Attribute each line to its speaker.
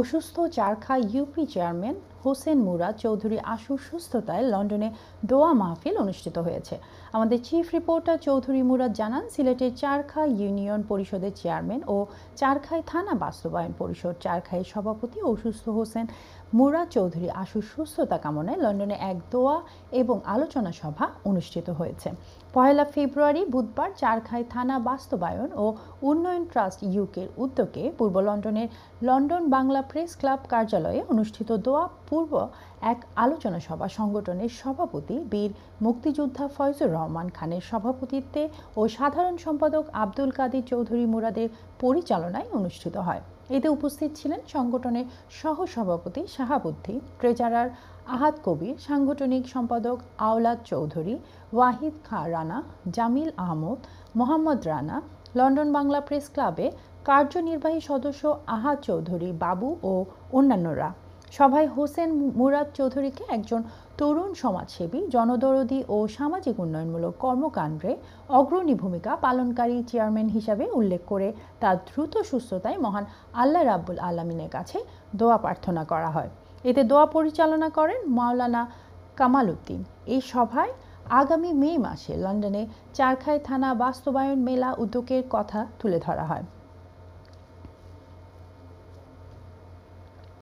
Speaker 1: অসুস্থ চারখা UP chairman Hossain মুরা চৌধুরী আশু সুস্থতায় লন্ডনে দোয়া মাহফিল অনুষ্ঠিত হয়েছে আমাদের চিফ রিপোর্টার চৌধুরী মুরাদ জানান সিলেটের চারখা ইউনিয়ন পরিষদের চেয়ারম্যান ও চারখাই থানা বাস্তবায়ন পরিষদ চারখাই সভাপতি অসুস্থ হোসেন মুরা চৌধুরী আশু সুস্থতা কামনায় লন্ডনে এক দোয়া এবং আলোচনা সভা অনুষ্ঠিত হয়েছে পয়লা ফেব্রুয়ারি বুধবার চারখাই থানা বাস্তবায়ন ও উন্নয়ন ট্রাস্ট ইউকের উদ্যোগে পূর্ব লন্ডনের লন্ডন বাংলা প্রেস ক্লাব কার্যালয়ে অনুষ্ঠিত দোয়া পূর্ব এক আলোচনা সভা সংগঠনের সভাপতি বীর মুক্তিযোদ্ধা ফয়জুর রহমান খানের সভাপতিত্বে ও সাধারণ সম্পাদক আব্দুল কাদির চৌধুরী মুরাদের পরিচালনায় অনুষ্ঠিত হয় এতে উপস্থিত ছিলেন সংগঠনের সহ সভাপতি শাহাবুদ্দি ট্রেজারার আহাদ কবির সাংগঠনিক সম্পাদক আওলাদ চৌধুরী ওয়াহিদ খা রানা জামিল আহমদ মোহাম্মদ রানা লন্ডন বাংলা প্রেস ক্লাবে কার্যনির্বাহী সদস্য আহাদ চৌধুরী বাবু ও অন্যান্যরা সভায় হোসেন মুরাদ চৌধুরীকে একজন তরুণ সমাজসেবী জনদরদি ও সামাজিক উন্নয়নমূলক কর্মকাণ্ডে অগ্রণী ভূমিকা পালনকারী চেয়ারম্যান হিসাবে উল্লেখ করে তার দ্রুত সুস্থতায় মহান আল্লাহ রাব্বুল আলমিনের কাছে দোয়া প্রার্থনা করা হয় এতে দোয়া পরিচালনা করেন মাওলানা কামাল উদ্দিন এই সভায় আগামী মে মাসে লন্ডনে চারখাই থানা বাস্তবায়ন মেলা উদ্যোগের কথা তুলে ধরা হয়